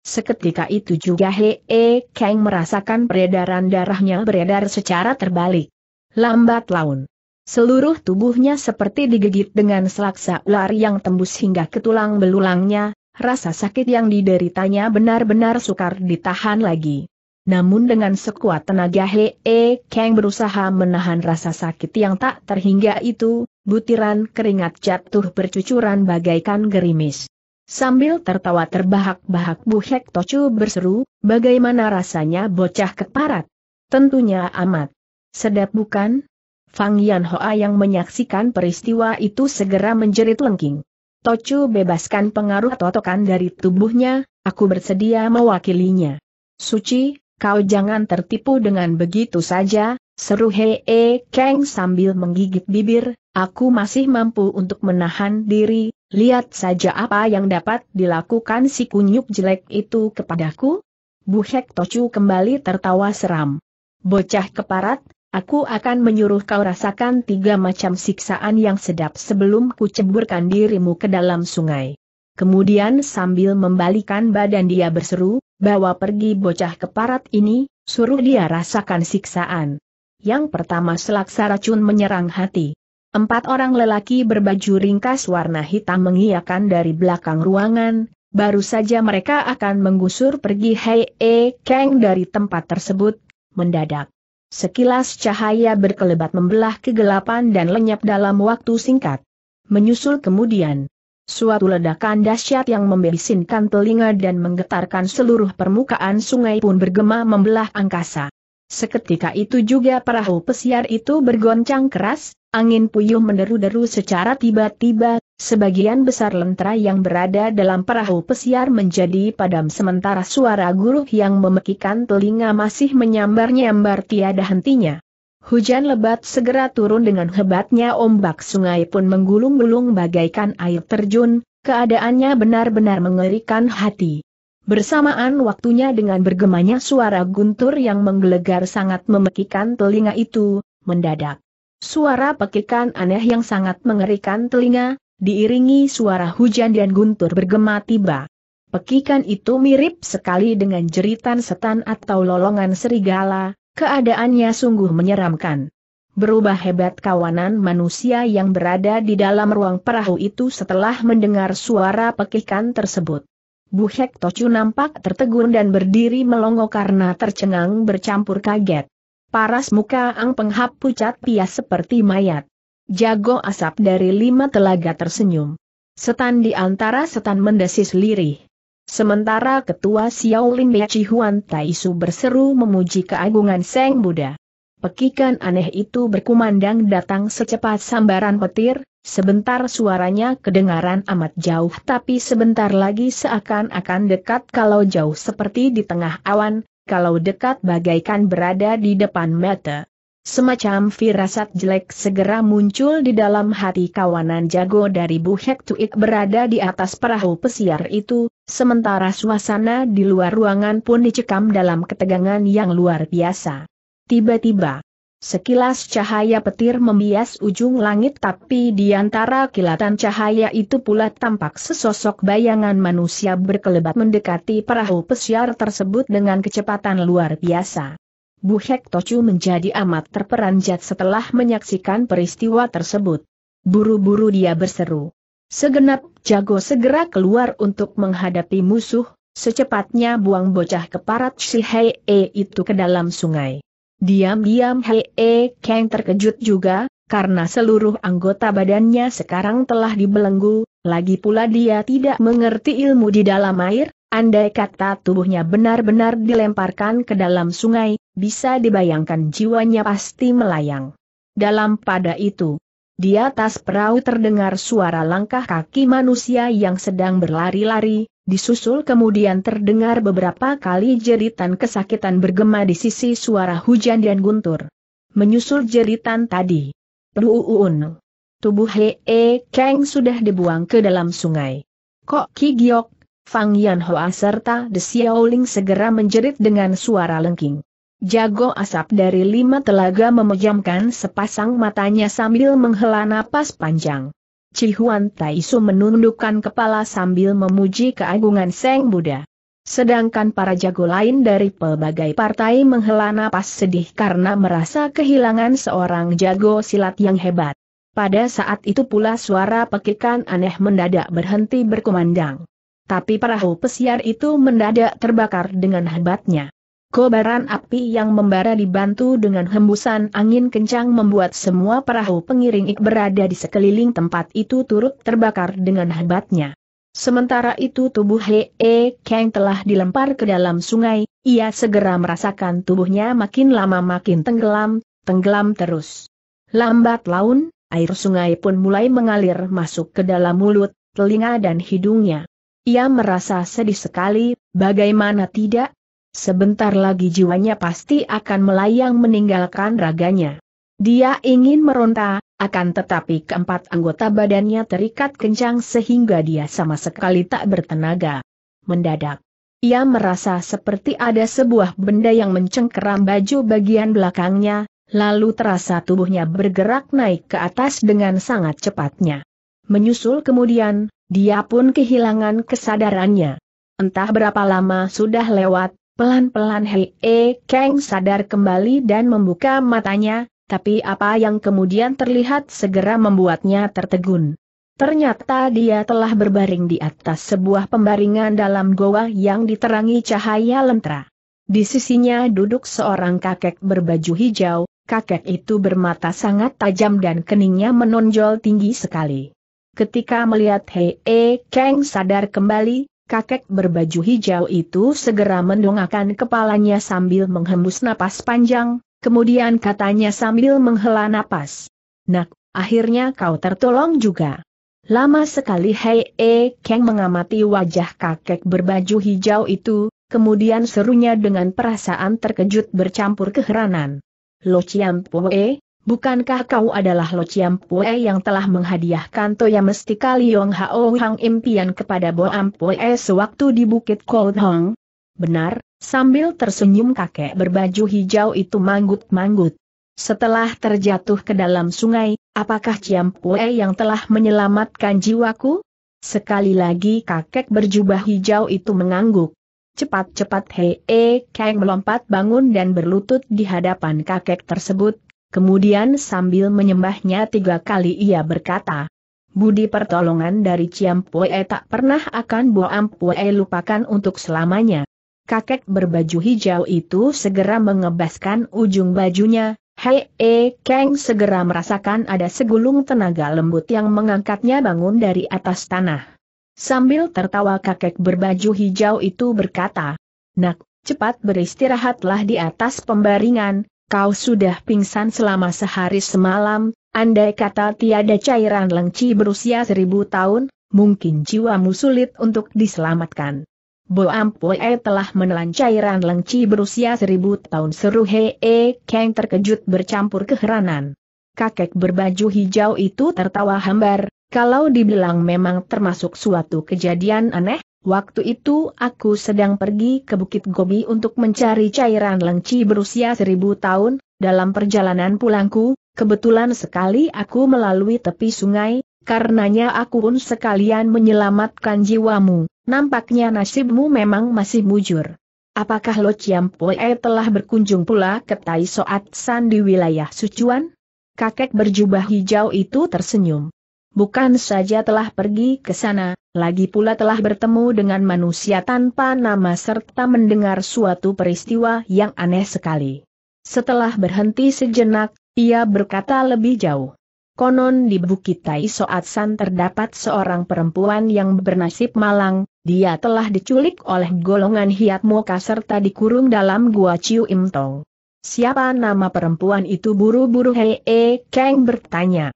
Seketika itu juga Hee Keng Kang merasakan peredaran darahnya beredar secara terbalik. Lambat laun. Seluruh tubuhnya seperti digigit dengan selaksa ular yang tembus hingga ke tulang belulangnya, Rasa sakit yang dideritanya benar-benar sukar ditahan lagi. Namun dengan sekuat tenaga Hee E Kang berusaha menahan rasa sakit yang tak terhingga itu, butiran keringat jatuh bercucuran bagaikan gerimis. Sambil tertawa terbahak-bahak Bu Hek Tocu berseru, bagaimana rasanya bocah keparat? Tentunya amat. Sedap bukan? Fang Yan Hoa yang menyaksikan peristiwa itu segera menjerit lengking. Tocu bebaskan pengaruh totokan dari tubuhnya, aku bersedia mewakilinya. Suci, kau jangan tertipu dengan begitu saja, seru Hee Keng Kang sambil menggigit bibir, aku masih mampu untuk menahan diri, lihat saja apa yang dapat dilakukan si kunyuk jelek itu kepadaku. Buhek Tocu kembali tertawa seram. Bocah keparat, Aku akan menyuruh kau rasakan tiga macam siksaan yang sedap sebelum ku ceburkan dirimu ke dalam sungai. Kemudian sambil membalikan badan dia berseru, bawa pergi bocah keparat ini, suruh dia rasakan siksaan. Yang pertama selaksa racun menyerang hati. Empat orang lelaki berbaju ringkas warna hitam mengiakan dari belakang ruangan, baru saja mereka akan menggusur pergi Hei E eh, keng dari tempat tersebut, mendadak. Sekilas cahaya berkelebat membelah kegelapan dan lenyap dalam waktu singkat. Menyusul kemudian, suatu ledakan dahsyat yang membisinkan telinga dan menggetarkan seluruh permukaan sungai pun bergema membelah angkasa. Seketika itu juga perahu pesiar itu bergoncang keras, Angin puyuh menderu-deru secara tiba-tiba, sebagian besar lentera yang berada dalam perahu pesiar menjadi padam sementara suara guru yang memekikan telinga masih menyambar-nyambar tiada hentinya. Hujan lebat segera turun dengan hebatnya ombak sungai pun menggulung-gulung bagaikan air terjun, keadaannya benar-benar mengerikan hati. Bersamaan waktunya dengan bergemanya suara guntur yang menggelegar sangat memekikan telinga itu, mendadak. Suara pekikan aneh yang sangat mengerikan telinga, diiringi suara hujan dan guntur bergema tiba. Pekikan itu mirip sekali dengan jeritan setan atau lolongan serigala, keadaannya sungguh menyeramkan. Berubah hebat kawanan manusia yang berada di dalam ruang perahu itu setelah mendengar suara pekikan tersebut. Buhek Hek Tocu nampak tertegun dan berdiri melongo karena tercengang bercampur kaget. Paras muka Ang Penghap pucat pias seperti mayat. Jago asap dari lima telaga tersenyum. Setan di antara setan mendesis lirih. Sementara ketua Xiao Xiaolin Beci Huan Taisu berseru memuji keagungan Seng Buddha. Pekikan aneh itu berkumandang datang secepat sambaran petir, sebentar suaranya kedengaran amat jauh tapi sebentar lagi seakan-akan dekat kalau jauh seperti di tengah awan, kalau dekat bagaikan berada di depan mata. Semacam firasat jelek segera muncul di dalam hati kawanan jago dari Bu tuik berada di atas perahu pesiar itu, sementara suasana di luar ruangan pun dicekam dalam ketegangan yang luar biasa. Tiba-tiba, Sekilas cahaya petir membias ujung langit tapi di antara kilatan cahaya itu pula tampak sesosok bayangan manusia berkelebat mendekati perahu pesiar tersebut dengan kecepatan luar biasa. Bu Hek Tocu menjadi amat terperanjat setelah menyaksikan peristiwa tersebut. Buru-buru dia berseru. Segenap jago segera keluar untuk menghadapi musuh, secepatnya buang bocah keparat si Hei -e itu ke dalam sungai. Diam-diam Hei, eh, Kang terkejut juga, karena seluruh anggota badannya sekarang telah dibelenggu, lagi pula dia tidak mengerti ilmu di dalam air, andai kata tubuhnya benar-benar dilemparkan ke dalam sungai, bisa dibayangkan jiwanya pasti melayang. Dalam pada itu, di atas perahu terdengar suara langkah kaki manusia yang sedang berlari-lari, Disusul kemudian terdengar beberapa kali jeritan kesakitan bergema di sisi suara hujan dan guntur. Menyusul jeritan tadi. Luun. Tubuh Hee Kang sudah dibuang ke dalam sungai. Kok Ki Giok, Fang Yan Hoa serta The Xiaoling segera menjerit dengan suara lengking. Jago asap dari lima telaga memejamkan sepasang matanya sambil menghela napas panjang. Cihuan Taisu menundukkan kepala sambil memuji keagungan Seng Buddha. Sedangkan para jago lain dari pelbagai partai menghela napas sedih karena merasa kehilangan seorang jago silat yang hebat. Pada saat itu pula suara pekikan aneh mendadak berhenti berkumandang. Tapi perahu pesiar itu mendadak terbakar dengan hebatnya. Kobaran api yang membara dibantu dengan hembusan angin kencang membuat semua perahu pengiring ik berada di sekeliling tempat itu turut terbakar dengan hebatnya. Sementara itu tubuh Hee E Kang telah dilempar ke dalam sungai, ia segera merasakan tubuhnya makin lama makin tenggelam, tenggelam terus. Lambat laun, air sungai pun mulai mengalir masuk ke dalam mulut, telinga dan hidungnya. Ia merasa sedih sekali, bagaimana tidak, Sebentar lagi jiwanya pasti akan melayang meninggalkan raganya. Dia ingin meronta, akan tetapi keempat anggota badannya terikat kencang sehingga dia sama sekali tak bertenaga. Mendadak, ia merasa seperti ada sebuah benda yang mencengkeram baju bagian belakangnya, lalu terasa tubuhnya bergerak naik ke atas dengan sangat cepatnya. Menyusul kemudian, dia pun kehilangan kesadarannya. Entah berapa lama sudah lewat, Pelan-pelan Hei E Kang sadar kembali dan membuka matanya, tapi apa yang kemudian terlihat segera membuatnya tertegun. Ternyata dia telah berbaring di atas sebuah pembaringan dalam goa yang diterangi cahaya lentera. Di sisinya duduk seorang kakek berbaju hijau, kakek itu bermata sangat tajam dan keningnya menonjol tinggi sekali. Ketika melihat Hei E Kang sadar kembali, kakek berbaju hijau itu segera mendongakkan kepalanya sambil menghembus napas panjang, kemudian katanya sambil menghela napas. Nak, akhirnya kau tertolong juga. Lama sekali Hei E Kang mengamati wajah kakek berbaju hijau itu, kemudian serunya dengan perasaan terkejut bercampur keheranan. Lo Chiam Pue, Bukankah kau adalah Lo Chiam Pue yang telah menghadiahkan Toya Mestika Liong Hao Hang impian kepada Bo Am Pue sewaktu di Bukit Cold Hong? Benar, sambil tersenyum kakek berbaju hijau itu manggut-manggut. Setelah terjatuh ke dalam sungai, apakah Chiam Pue yang telah menyelamatkan jiwaku? Sekali lagi kakek berjubah hijau itu mengangguk. Cepat-cepat hee, -e Kang melompat bangun dan berlutut di hadapan kakek tersebut, Kemudian sambil menyembahnya tiga kali ia berkata, Budi pertolongan dari Pue tak pernah akan Pue lupakan untuk selamanya. Kakek berbaju hijau itu segera mengebaskan ujung bajunya, Hei e, Kang segera merasakan ada segulung tenaga lembut yang mengangkatnya bangun dari atas tanah. Sambil tertawa kakek berbaju hijau itu berkata, Nak, cepat beristirahatlah di atas pembaringan, kau sudah pingsan selama sehari semalam, andai kata tiada cairan lengci berusia seribu tahun, mungkin jiwamu sulit untuk diselamatkan. Boampoe telah menelan cairan lengci berusia seribu tahun seru hee -he terkejut bercampur keheranan. Kakek berbaju hijau itu tertawa hambar, kalau dibilang memang termasuk suatu kejadian aneh, Waktu itu aku sedang pergi ke Bukit Gobi untuk mencari cairan lengci berusia seribu tahun, dalam perjalanan pulangku, kebetulan sekali aku melalui tepi sungai, karenanya aku pun sekalian menyelamatkan jiwamu, nampaknya nasibmu memang masih mujur. Apakah Lo Chiam Poe telah berkunjung pula ke Tai Soat San di wilayah Sucuan? Kakek berjubah hijau itu tersenyum bukan saja telah pergi ke sana, lagi pula telah bertemu dengan manusia tanpa nama serta mendengar suatu peristiwa yang aneh sekali. Setelah berhenti sejenak, ia berkata lebih jauh. Konon di Bukit Tai Soat San terdapat seorang perempuan yang bernasib malang, dia telah diculik oleh golongan Hiat Moka serta dikurung dalam Gua Chiu Im Tong. Siapa nama perempuan itu buru-buru Hei e Kang bertanya.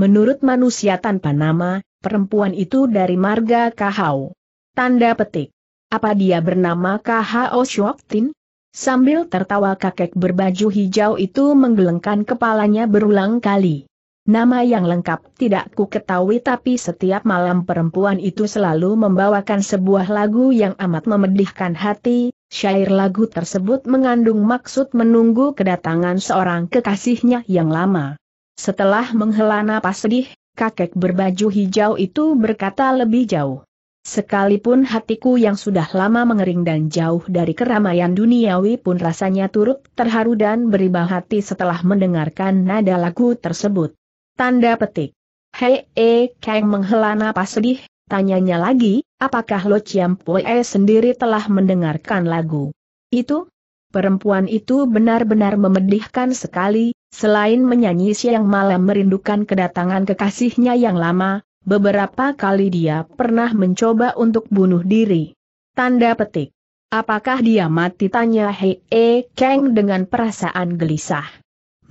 Menurut manusia tanpa nama, perempuan itu dari marga Kahau. Tanda petik. Apa dia bernama Kahao Shoktin? Sambil tertawa kakek berbaju hijau itu menggelengkan kepalanya berulang kali. Nama yang lengkap tidak ku ketahui tapi setiap malam perempuan itu selalu membawakan sebuah lagu yang amat memedihkan hati, syair lagu tersebut mengandung maksud menunggu kedatangan seorang kekasihnya yang lama. Setelah menghela napas sedih, kakek berbaju hijau itu berkata lebih jauh. Sekalipun hatiku yang sudah lama mengering dan jauh dari keramaian duniawi pun rasanya turut terharu dan beribah hati setelah mendengarkan nada lagu tersebut. Tanda petik. Hei, e, Kang menghela napas sedih, tanyanya lagi, apakah Lo Chiam Pue sendiri telah mendengarkan lagu itu? Perempuan itu benar-benar memedihkan sekali, selain menyanyi siang malam merindukan kedatangan kekasihnya yang lama, beberapa kali dia pernah mencoba untuk bunuh diri. Tanda petik. Apakah dia mati tanya Hei E Kang dengan perasaan gelisah.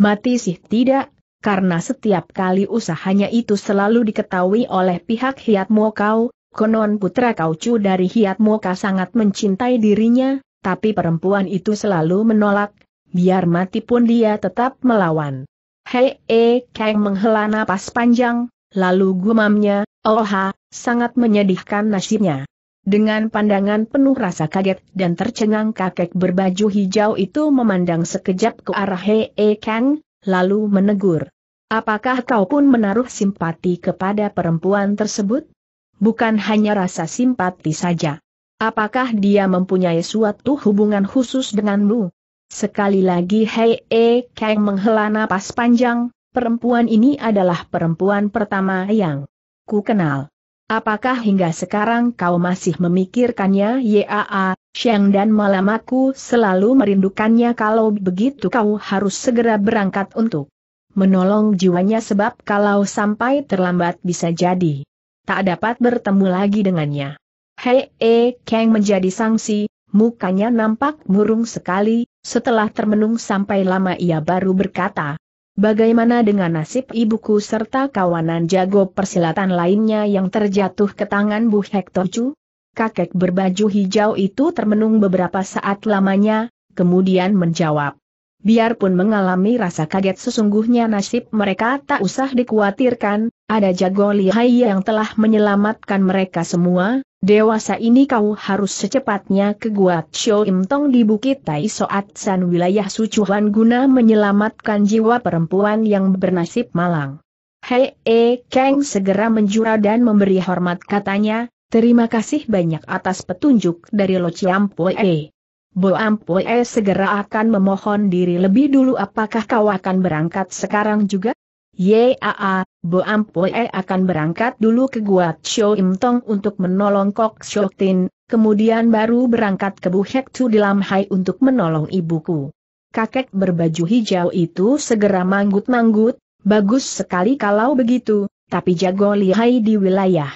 Mati sih tidak, karena setiap kali usahanya itu selalu diketahui oleh pihak Hiat Mokau, konon putra Kaucu dari Hiat Moka sangat mencintai dirinya, tapi perempuan itu selalu menolak, biar mati pun dia tetap melawan. Hei E Kang menghela napas panjang, lalu gumamnya, oh sangat menyedihkan nasibnya. Dengan pandangan penuh rasa kaget dan tercengang kakek berbaju hijau itu memandang sekejap ke arah Hei e Kang, lalu menegur. Apakah kau pun menaruh simpati kepada perempuan tersebut? Bukan hanya rasa simpati saja. Apakah dia mempunyai suatu hubungan khusus denganmu? Sekali lagi Hei E Kang menghela napas panjang, perempuan ini adalah perempuan pertama yang ku kenal. Apakah hingga sekarang kau masih memikirkannya Yaa, Sheng dan malam aku selalu merindukannya kalau begitu kau harus segera berangkat untuk menolong jiwanya sebab kalau sampai terlambat bisa jadi tak dapat bertemu lagi dengannya. Hei eh, Kang menjadi sangsi, mukanya nampak murung sekali, setelah termenung sampai lama ia baru berkata, Bagaimana dengan nasib ibuku serta kawanan jago persilatan lainnya yang terjatuh ke tangan Bu Hector Chu? Kakek berbaju hijau itu termenung beberapa saat lamanya, kemudian menjawab. Biarpun mengalami rasa kaget sesungguhnya nasib mereka tak usah dikhawatirkan, ada jago lihai yang telah menyelamatkan mereka semua, Dewasa ini kau harus secepatnya ke Gua Chio Im Tong di Bukit Tai Soat San wilayah Sucuhan guna menyelamatkan jiwa perempuan yang bernasib malang. Hei E Kang segera menjura dan memberi hormat katanya, terima kasih banyak atas petunjuk dari Lo eh. Bo Ampue e segera akan memohon diri lebih dulu apakah kau akan berangkat sekarang juga? Yaa, Bo Ampoe akan berangkat dulu ke gua Show Im Tong untuk menolong Kok Shok Tin, kemudian baru berangkat ke Buhek Tu di Lam Hai untuk menolong ibuku. Kakek berbaju hijau itu segera manggut-manggut, bagus sekali kalau begitu, tapi jago lihai di wilayah.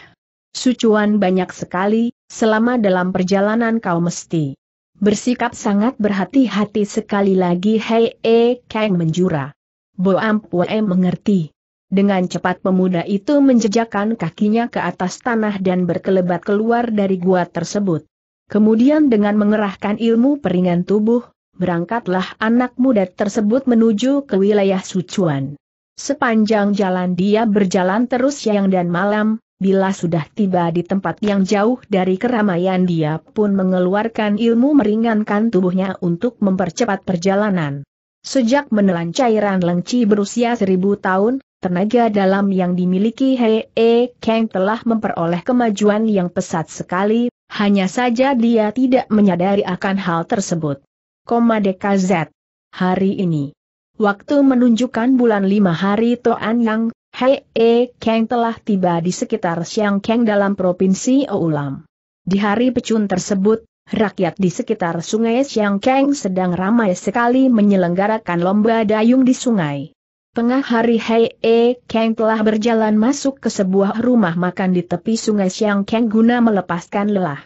Sucuan banyak sekali, selama dalam perjalanan kau mesti bersikap sangat berhati-hati sekali lagi Hei E Kang menjura. Boam Pue mengerti. Dengan cepat pemuda itu menjejakkan kakinya ke atas tanah dan berkelebat keluar dari gua tersebut. Kemudian dengan mengerahkan ilmu peringan tubuh, berangkatlah anak muda tersebut menuju ke wilayah Sucuan. Sepanjang jalan dia berjalan terus siang dan malam, bila sudah tiba di tempat yang jauh dari keramaian dia pun mengeluarkan ilmu meringankan tubuhnya untuk mempercepat perjalanan. Sejak menelan cairan lengci berusia seribu tahun, tenaga dalam yang dimiliki Hei e Kang telah memperoleh kemajuan yang pesat sekali, hanya saja dia tidak menyadari akan hal tersebut. Koma DKZ. Hari ini. Waktu menunjukkan bulan lima hari Toan Yang, Hei e Kang telah tiba di sekitar Siang Kang dalam Provinsi Oulam. Di hari pecun tersebut, Rakyat di sekitar sungai Siangkeng sedang ramai sekali menyelenggarakan lomba dayung di sungai. Tengah hari Hei E Kang telah berjalan masuk ke sebuah rumah makan di tepi sungai Siangkeng guna melepaskan lelah.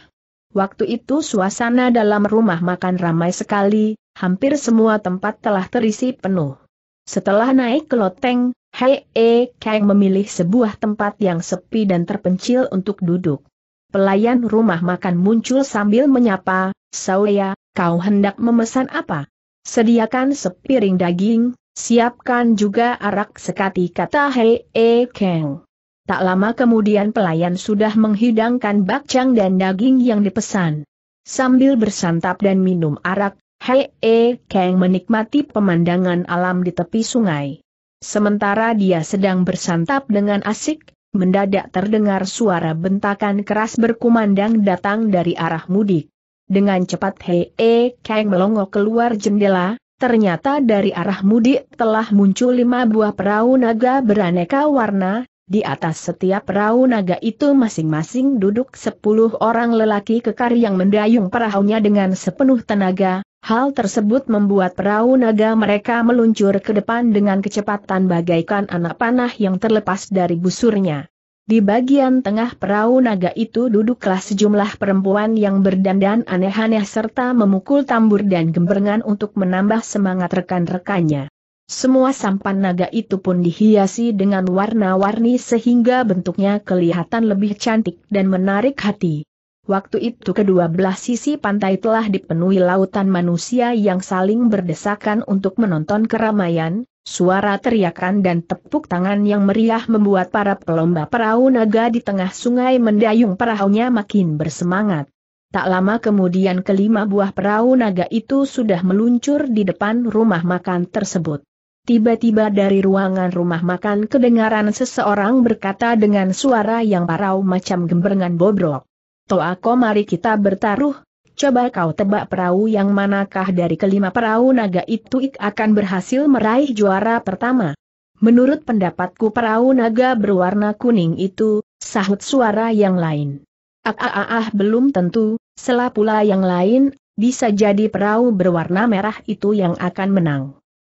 Waktu itu suasana dalam rumah makan ramai sekali, hampir semua tempat telah terisi penuh. Setelah naik ke loteng, Hei E Kang memilih sebuah tempat yang sepi dan terpencil untuk duduk. Pelayan rumah makan muncul sambil menyapa, Saulia, ya, kau hendak memesan apa? Sediakan sepiring daging, siapkan juga arak sekati kata Hei E Kang. Tak lama kemudian pelayan sudah menghidangkan bakcang dan daging yang dipesan. Sambil bersantap dan minum arak, Hei E Kang menikmati pemandangan alam di tepi sungai. Sementara dia sedang bersantap dengan asik, mendadak terdengar suara bentakan keras berkumandang datang dari arah mudik. Dengan cepat Hee Kang melongo keluar jendela, ternyata dari arah mudik telah muncul lima buah perahu naga beraneka warna, di atas setiap perahu naga itu masing-masing duduk sepuluh orang lelaki kekar yang mendayung perahunya dengan sepenuh tenaga, Hal tersebut membuat perahu naga mereka meluncur ke depan dengan kecepatan bagaikan anak panah yang terlepas dari busurnya. Di bagian tengah perahu naga itu duduklah sejumlah perempuan yang berdandan aneh-aneh serta memukul tambur dan gemberengan untuk menambah semangat rekan-rekannya. Semua sampan naga itu pun dihiasi dengan warna-warni sehingga bentuknya kelihatan lebih cantik dan menarik hati. Waktu itu kedua belah sisi pantai telah dipenuhi lautan manusia yang saling berdesakan untuk menonton keramaian, suara teriakan dan tepuk tangan yang meriah membuat para pelomba perahu naga di tengah sungai mendayung perahunya makin bersemangat. Tak lama kemudian kelima buah perahu naga itu sudah meluncur di depan rumah makan tersebut. Tiba-tiba dari ruangan rumah makan kedengaran seseorang berkata dengan suara yang parau macam gemberengan bobrok. Toako mari kita bertaruh, coba kau tebak perahu yang manakah dari kelima perahu naga itu ik akan berhasil meraih juara pertama. Menurut pendapatku perahu naga berwarna kuning itu, sahut suara yang lain. Ah, ah, ah, ah belum tentu, selah pula yang lain, bisa jadi perahu berwarna merah itu yang akan menang.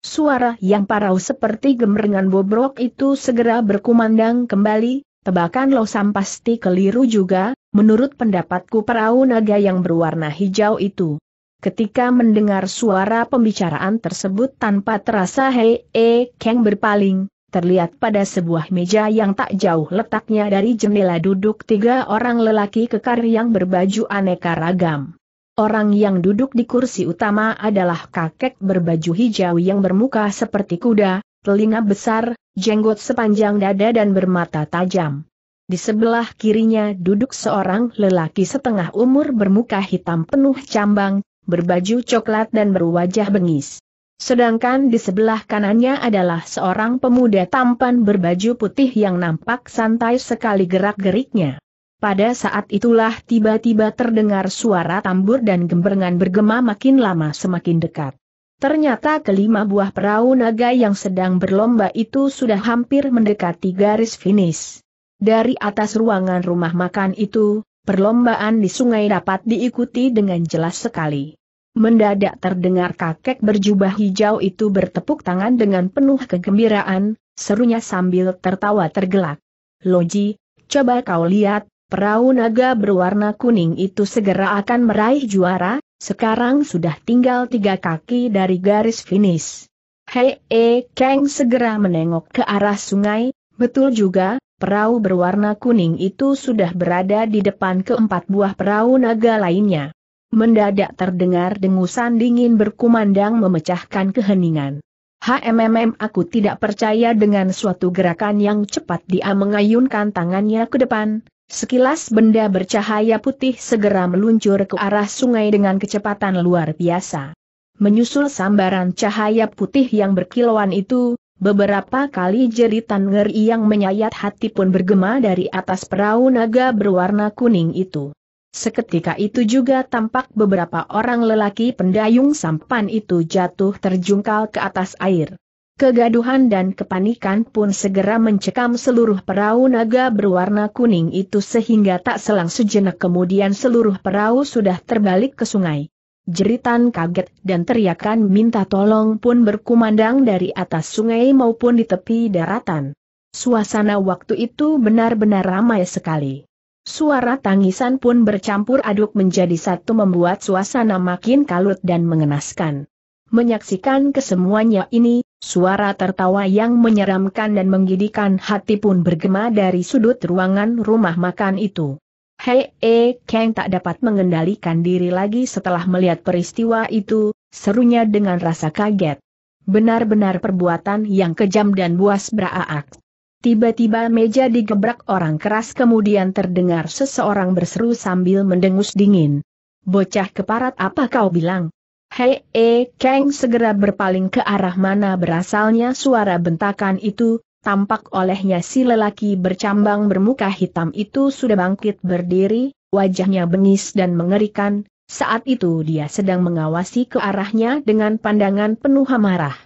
Suara yang parau seperti gemerengan bobrok itu segera berkumandang kembali, tebakan Losam pasti keliru juga, Menurut pendapatku perahu naga yang berwarna hijau itu. Ketika mendengar suara pembicaraan tersebut tanpa terasa Hei E Kang berpaling, terlihat pada sebuah meja yang tak jauh letaknya dari jendela duduk tiga orang lelaki kekar yang berbaju aneka ragam. Orang yang duduk di kursi utama adalah kakek berbaju hijau yang bermuka seperti kuda, telinga besar, jenggot sepanjang dada dan bermata tajam. Di sebelah kirinya duduk seorang lelaki setengah umur bermuka hitam penuh cambang, berbaju coklat dan berwajah bengis. Sedangkan di sebelah kanannya adalah seorang pemuda tampan berbaju putih yang nampak santai sekali gerak-geriknya. Pada saat itulah tiba-tiba terdengar suara tambur dan gemberengan bergema makin lama semakin dekat. Ternyata kelima buah perahu naga yang sedang berlomba itu sudah hampir mendekati garis finish. Dari atas ruangan rumah makan itu, perlombaan di sungai dapat diikuti dengan jelas sekali. Mendadak terdengar kakek berjubah hijau itu bertepuk tangan dengan penuh kegembiraan, serunya sambil tertawa tergelak. Loji, coba kau lihat, perahu naga berwarna kuning itu segera akan meraih juara, sekarang sudah tinggal tiga kaki dari garis finish. Hei, e, Kang segera menengok ke arah sungai, betul juga, Perahu berwarna kuning itu sudah berada di depan keempat buah perahu naga lainnya. Mendadak terdengar dengusan dingin berkumandang memecahkan keheningan. HMMM aku tidak percaya dengan suatu gerakan yang cepat dia mengayunkan tangannya ke depan. Sekilas benda bercahaya putih segera meluncur ke arah sungai dengan kecepatan luar biasa. Menyusul sambaran cahaya putih yang berkilauan itu, Beberapa kali jeritan ngeri yang menyayat hati pun bergema dari atas perahu naga berwarna kuning itu. Seketika itu juga tampak beberapa orang lelaki pendayung sampan itu jatuh terjungkal ke atas air. Kegaduhan dan kepanikan pun segera mencekam seluruh perahu naga berwarna kuning itu sehingga tak selang sejenak kemudian seluruh perahu sudah terbalik ke sungai. Jeritan kaget dan teriakan minta tolong pun berkumandang dari atas sungai maupun di tepi daratan. Suasana waktu itu benar-benar ramai sekali. Suara tangisan pun bercampur aduk menjadi satu membuat suasana makin kalut dan mengenaskan. Menyaksikan kesemuanya ini, suara tertawa yang menyeramkan dan menggidikan hati pun bergema dari sudut ruangan rumah makan itu. Hei, eh, Kang tak dapat mengendalikan diri lagi setelah melihat peristiwa itu, serunya dengan rasa kaget. Benar-benar perbuatan yang kejam dan buas beraak. Tiba-tiba meja digebrak orang keras kemudian terdengar seseorang berseru sambil mendengus dingin. Bocah keparat apa kau bilang? Hei, eh, Kang segera berpaling ke arah mana berasalnya suara bentakan itu, tampak olehnya si lelaki bercambang bermuka hitam itu sudah bangkit berdiri, wajahnya bengis dan mengerikan, saat itu dia sedang mengawasi ke arahnya dengan pandangan penuh amarah.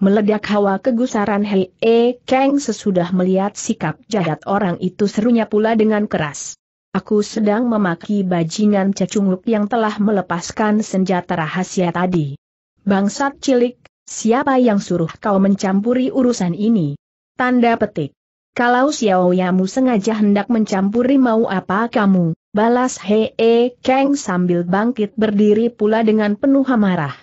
Meledak hawa kegusaran Hei E Kang sesudah melihat sikap jahat orang itu serunya pula dengan keras. Aku sedang memaki bajingan cecunguk yang telah melepaskan senjata rahasia tadi. Bangsat cilik, siapa yang suruh kau mencampuri urusan ini? Tanda petik. Kalau Xiao Yamu sengaja hendak mencampuri mau apa kamu, balas Hee Kang sambil bangkit berdiri pula dengan penuh amarah.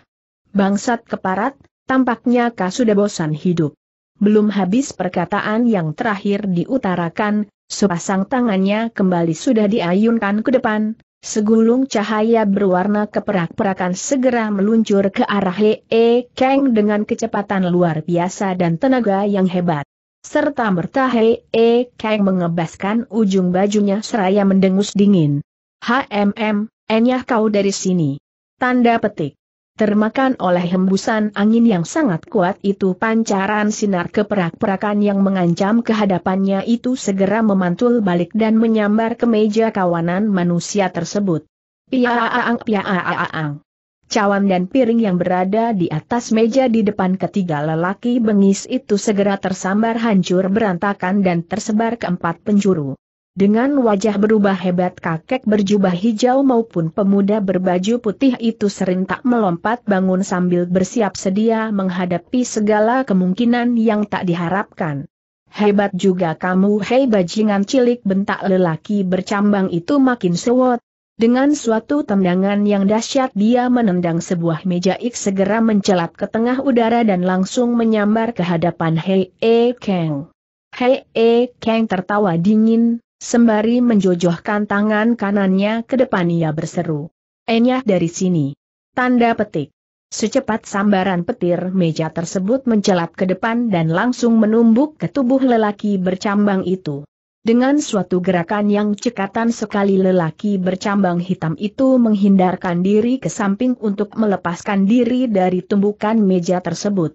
Bangsat keparat, tampaknya kau sudah bosan hidup. Belum habis perkataan yang terakhir diutarakan, sepasang tangannya kembali sudah diayunkan ke depan, Segulung cahaya berwarna keperak-perakan segera meluncur ke arah Hee Kang dengan kecepatan luar biasa dan tenaga yang hebat serta bertahe-e Kang mengebaskan ujung bajunya seraya mendengus dingin. HMM, enyah kau dari sini. Tanda petik. Termakan oleh hembusan angin yang sangat kuat itu pancaran sinar keperak-perakan yang mengancam kehadapannya itu segera memantul balik dan menyambar ke meja kawanan manusia tersebut. Piaaang piaaang. Cawan dan piring yang berada di atas meja di depan ketiga lelaki bengis itu segera tersambar hancur berantakan dan tersebar ke empat penjuru. Dengan wajah berubah hebat kakek berjubah hijau maupun pemuda berbaju putih itu serentak melompat bangun sambil bersiap sedia menghadapi segala kemungkinan yang tak diharapkan. Hebat juga kamu hei bajingan cilik bentak lelaki bercambang itu makin sewot, dengan suatu tendangan yang dahsyat dia menendang sebuah meja ik segera mencelat ke tengah udara dan langsung menyambar ke hadapan Hei E Kang. Hei E Kang tertawa dingin, sembari menjojohkan tangan kanannya ke depan ia berseru. Enyah dari sini. Tanda petik. Secepat sambaran petir meja tersebut mencelat ke depan dan langsung menumbuk ke tubuh lelaki bercambang itu. Dengan suatu gerakan yang cekatan sekali lelaki bercambang hitam itu menghindarkan diri ke samping untuk melepaskan diri dari tumbukan meja tersebut.